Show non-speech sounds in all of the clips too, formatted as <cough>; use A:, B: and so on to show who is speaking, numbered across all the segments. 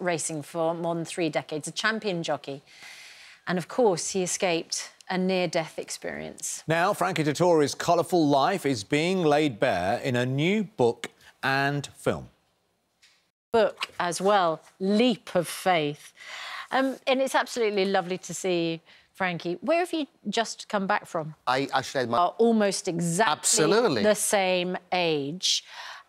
A: racing for more than three decades, a champion jockey. And of course, he escaped a near death experience.
B: Now, Frankie Dettori's colourful life is being laid bare in a new book and film.
A: Book as well, Leap of Faith. Um, and it's absolutely lovely to see Frankie. Where have you just come back from? I actually had my... Are almost exactly Absolutely. the same age.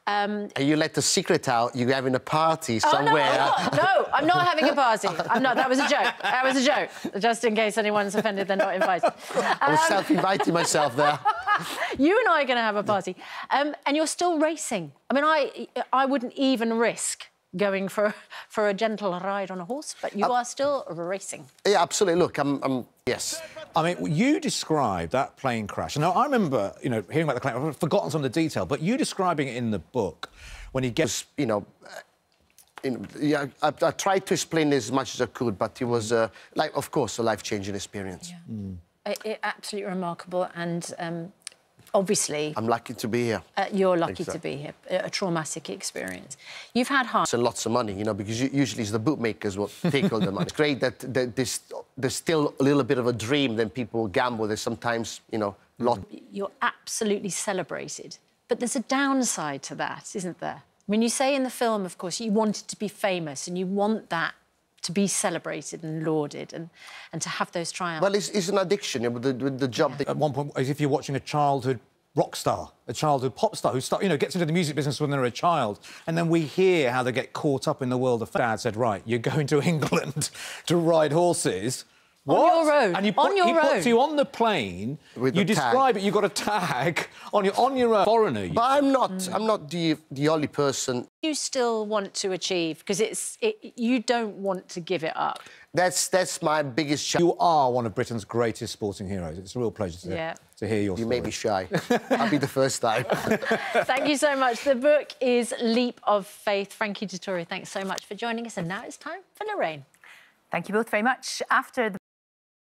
A: Um,
C: and you let the secret out. You're having a party somewhere. Oh, no, I'm not,
A: no, I'm not having a <laughs> party. I'm not. That was a joke. That was a joke. Just in case anyone's offended, they're not invited. Um, I was um, self-inviting
C: myself there.
A: <laughs> you and I are going to have a party, um, and you're still racing. I mean, I I wouldn't even risk going for, <laughs> for a gentle ride on a horse, but you uh, are still racing.
B: Yeah, absolutely. Look, I'm, I'm... Yes. I mean, you described that plane crash. Now, I remember, you know, hearing about the plane. I've forgotten some of the detail, but you describing it in the book when he gets... You know, uh, in, yeah, I, I, tried to explain as much as I could, but it was, uh,
C: like, of course, a life-changing experience. Yeah. Mm.
A: It, it, absolutely remarkable, and um, obviously...
C: I'm lucky to be here. Uh, you're lucky exactly. to be
A: here. A traumatic experience.
C: You've had heart... And lots of money, you know, because usually it's the bootmakers what <laughs> take all the money. It's great that, that this, there's still a little bit of a dream that people gamble. There's sometimes, you know, mm. lot...
A: You're absolutely celebrated. But there's a downside to that, isn't there? I mean, you say in the film, of course, you wanted to be famous and you want that to be celebrated and lauded and, and to have those triumphs. Well, it's,
B: it's an addiction the, the job. Yeah. At one point, as if you're watching a childhood rock star, a childhood pop star who start, you know, gets into the music business when they're a child. And then we hear how they get caught up in the world of... Dad said, right, you're going to <laughs> England to ride horses what? On your own. And you put, on your he own. puts you on the plane. With you describe tag. it. You've got a tag on your on your own. Foreigner. But I'm not. Mm. I'm not the the only person.
A: You still want to achieve because it's it, you don't want to give it up.
B: That's that's my biggest. You are one of Britain's greatest sporting heroes. It's a real pleasure to, yeah. to hear your. You story. may be shy. <laughs> I'll be the first time. <laughs>
A: Thank you so much. The book is Leap of Faith. Frankie Dettori, thanks so much for joining us. And now it's time for Lorraine. Thank you both very much. After the